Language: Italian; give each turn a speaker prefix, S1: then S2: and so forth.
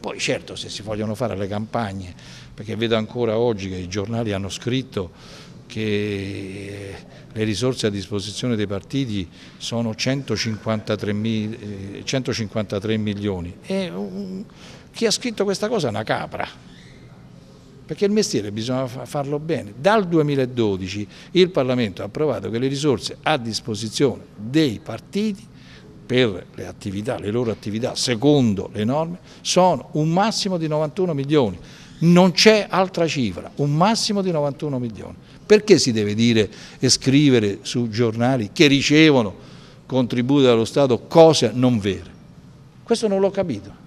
S1: Poi certo se si vogliono fare le campagne, perché vedo ancora oggi che i giornali hanno scritto che le risorse a disposizione dei partiti sono 153, mil, 153 milioni e mm, chi ha scritto questa cosa è una capra perché il mestiere bisogna farlo bene. Dal 2012 il Parlamento ha approvato che le risorse a disposizione dei partiti per le, attività, le loro attività secondo le norme sono un massimo di 91 milioni, non c'è altra cifra, un massimo di 91 milioni. Perché si deve dire e scrivere su giornali che ricevono contributi dallo Stato cose non vere? Questo non l'ho capito.